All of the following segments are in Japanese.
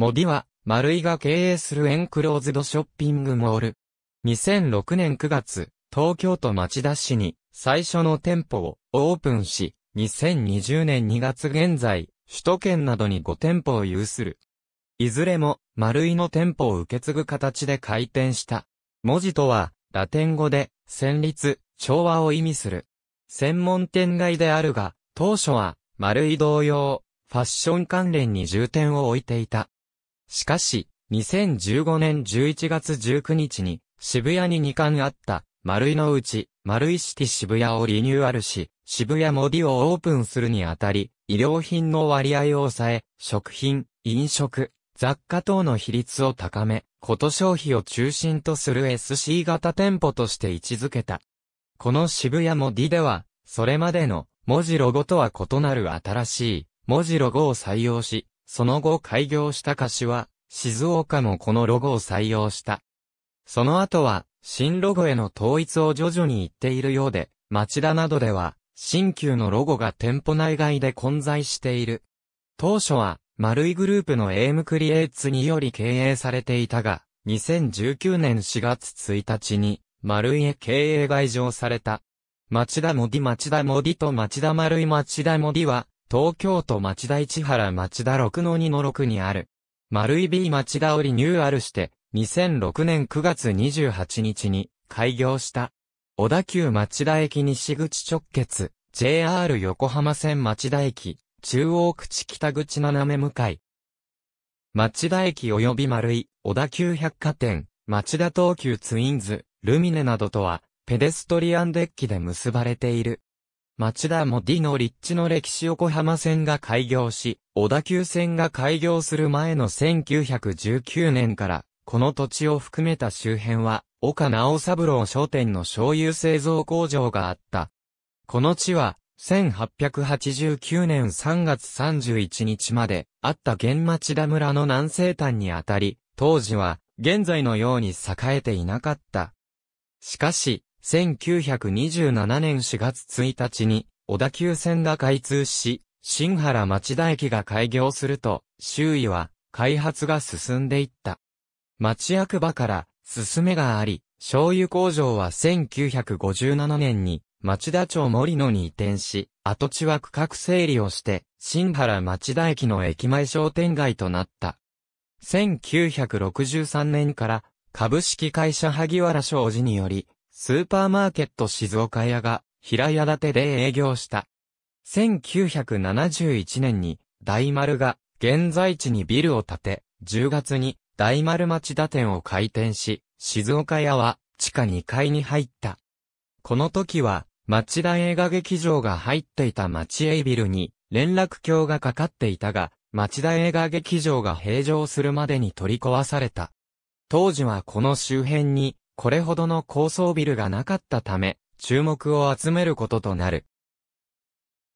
モディは、丸井が経営するエンクローズドショッピングモール。2006年9月、東京都町田市に最初の店舗をオープンし、2020年2月現在、首都圏などに5店舗を有する。いずれも、丸井の店舗を受け継ぐ形で開店した。文字とは、ラテン語で、旋律、調和を意味する。専門店街であるが、当初は、丸井同様、ファッション関連に重点を置いていた。しかし、2015年11月19日に、渋谷に2巻あった、丸井のうち、丸井シティ渋谷をリニューアルし、渋谷モディをオープンするにあたり、医療品の割合を抑え、食品、飲食、雑貨等の比率を高め、こと消費を中心とする SC 型店舗として位置づけた。この渋谷モディでは、それまでの文字ロゴとは異なる新しい文字ロゴを採用し、その後開業した柏、静岡もこのロゴを採用した。その後は、新ロゴへの統一を徐々に言っているようで、町田などでは、新旧のロゴが店舗内外で混在している。当初は、丸いグループのエームクリエイツにより経営されていたが、2019年4月1日に、丸いへ経営外上された。町田モディ町田モディと町田丸い町田モディは、東京都町田市原町田6の2の6にある。丸い B 町田をリニューアルして、2006年9月28日に開業した。小田急町田駅西口直結、JR 横浜線町田駅、中央口北口斜め向かい。町田駅及び丸い、小田急百貨店、町田東急ツインズ、ルミネなどとは、ペデストリアンデッキで結ばれている。町田も D の立地の歴史横浜線が開業し、小田急線が開業する前の1919年から、この土地を含めた周辺は、岡直三郎商店の醤油製造工場があった。この地は、1889年3月31日まで、あった現町田村の南西端にあたり、当時は、現在のように栄えていなかった。しかし、1927年4月1日に、小田急線が開通し、新原町田駅が開業すると、周囲は、開発が進んでいった。町役場から、進めがあり、醤油工場は1957年に、町田町森野に移転し、跡地は区画整理をして、新原町田駅の駅前商店街となった。1963年から、株式会社萩原商事により、スーパーマーケット静岡屋が平屋建てで営業した。1971年に大丸が現在地にビルを建て、10月に大丸町田店を開店し、静岡屋は地下2階に入った。この時は町田映画劇場が入っていた町営ビルに連絡橋がかかっていたが、町田映画劇場が閉場するまでに取り壊された。当時はこの周辺にこれほどの高層ビルがなかったため、注目を集めることとなる。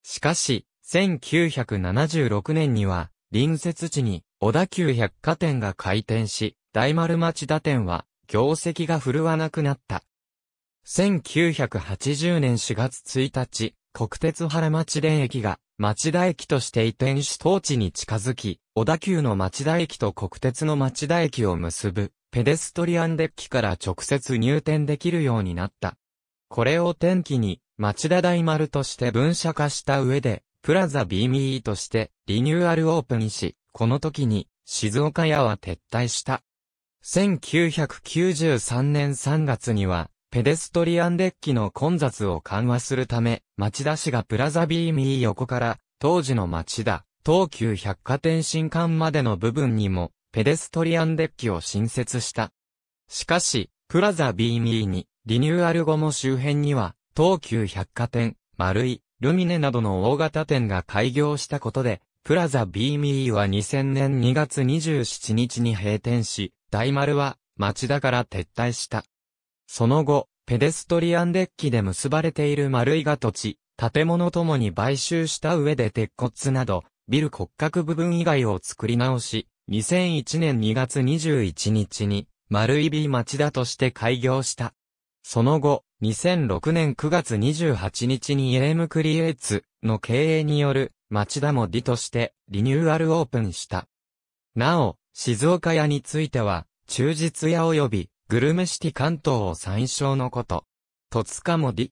しかし、1976年には、隣接地に小田急百貨店が開店し、大丸町田店は業績が振るわなくなった。1980年4月1日、国鉄原町田駅が町田駅として移転し当地に近づき、小田急の町田駅と国鉄の町田駅を結ぶペデストリアンデッキから直接入店できるようになった。これを転機に、町田大丸として分社化した上で、プラザ BME としてリニューアルオープンし、この時に、静岡屋は撤退した。1993年3月には、ペデストリアンデッキの混雑を緩和するため、町田市がプラザビーミー横から、当時の町田、東急百貨店新館までの部分にも、ペデストリアンデッキを新設した。しかし、プラザ b ーに、リニューアル後も周辺には、東急百貨店、丸井、ルミネなどの大型店が開業したことで、プラザ b ミーは2000年2月27日に閉店し、大丸は町田から撤退した。その後、ペデストリアンデッキで結ばれている丸井が土地、建物ともに買収した上で鉄骨など、ビル骨格部分以外を作り直し、2001年2月21日に、丸い B 町田として開業した。その後、2006年9月28日に a ムクリエイツの経営による町田も D としてリニューアルオープンした。なお、静岡屋については、中実屋及びグルメシティ関東を参照のこと。戸塚もィ。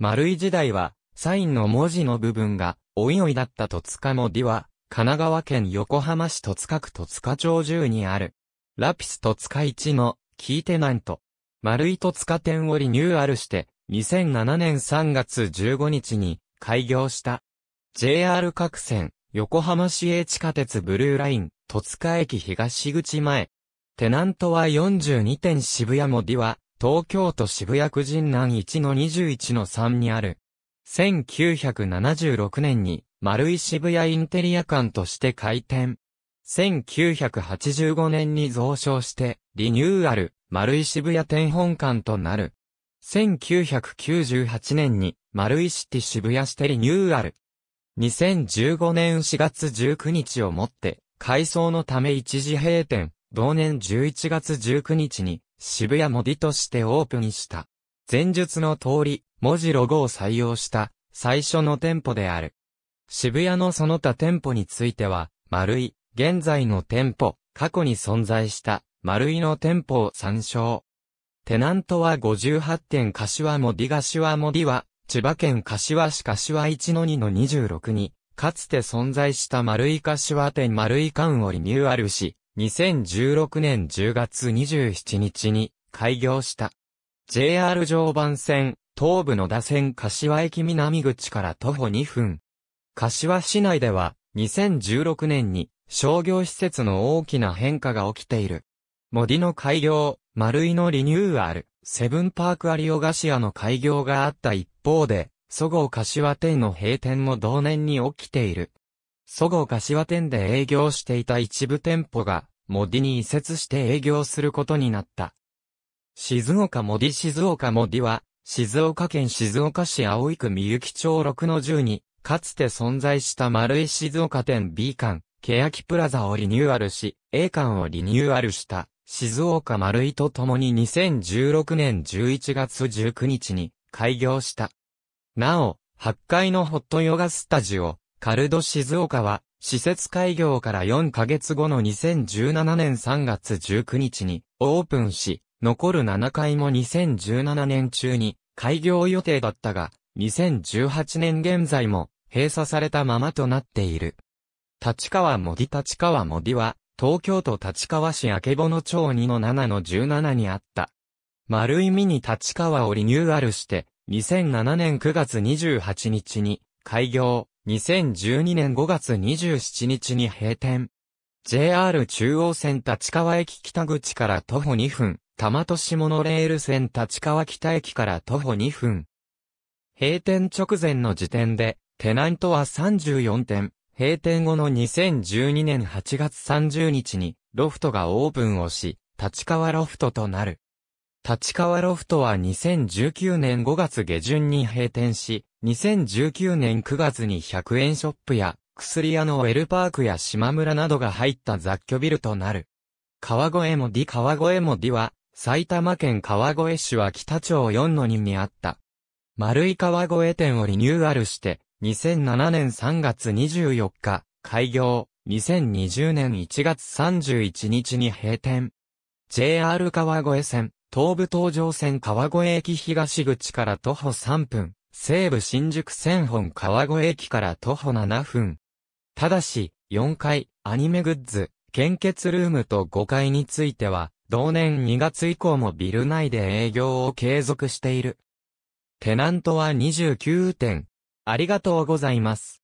丸い時代は、サインの文字の部分が、おいおいだった戸塚もィは、神奈川県横浜市戸塚区戸塚町中にある、ラピス戸塚一の、キーテナント、丸井戸塚店をリニューアルして、2007年3月15日に、開業した。JR 各線、横浜市営地下鉄ブルーライン、戸塚駅東口前。テナントは42店渋谷モディは、東京都渋谷区人南1の21の3にある。1976年に丸い渋谷インテリア館として開店。1985年に増床して、リニューアル、丸い渋谷店本館となる。1998年に、丸いシティ渋谷してリニューアル。2015年4月19日をもって、改装のため一時閉店、同年11月19日に、渋谷モディとしてオープンした。前述の通り、文字ロゴを採用した、最初の店舗である。渋谷のその他店舗については、丸い、現在の店舗、過去に存在した、丸いの店舗を参照。テナントは58店柏もディ柏もディは、千葉県柏市柏1-2の26に、かつて存在した丸い柏店丸い館をリニューアルし、2016年10月27日に開業した。JR 常磐線、東武野田線柏駅南口から徒歩2分、柏市内では、2016年に商業施設の大きな変化が起きている。森の開業、丸井のリニューアル、セブンパークアリオガシアの開業があった一方で、そごう柏店の閉店も同年に起きている。そごう柏店で営業していた一部店舗が、モディに移設して営業することになった。静岡モディ静岡モディは、静岡県静岡市葵区みゆき町6の10に、かつて存在した丸井静岡店 B 館、欅プラザをリニューアルし、A 館をリニューアルした、静岡丸井と共に2016年11月19日に開業した。なお、8階のホットヨガスタジオ、カルド静岡は、施設開業から4ヶ月後の2017年3月19日にオープンし、残る7階も2017年中に開業予定だったが、2018年現在も閉鎖されたままとなっている。立川茂木立川茂木は、東京都立川市明の町2の7の17にあった。丸いミに立川をリニューアルして、2007年9月28日に開業、2012年5月27日に閉店。JR 中央線立川駅北口から徒歩2分、多摩都市モノレール線立川北駅から徒歩2分。閉店直前の時点で、テナントは34店、閉店後の2012年8月30日に、ロフトがオープンをし、立川ロフトとなる。立川ロフトは2019年5月下旬に閉店し、2019年9月に100円ショップや、薬屋のウェルパークや島村などが入った雑居ビルとなる。川越もデ川越もデは、埼玉県川越市は北町4の2にあった。丸い川越店をリニューアルして、2007年3月24日、開業、2020年1月31日に閉店。JR 川越線、東武東上線川越駅東口から徒歩3分、西武新宿線本川越駅から徒歩7分。ただし、4階、アニメグッズ、献血ルームと5階については、同年2月以降もビル内で営業を継続している。テナントは29点、ありがとうございます。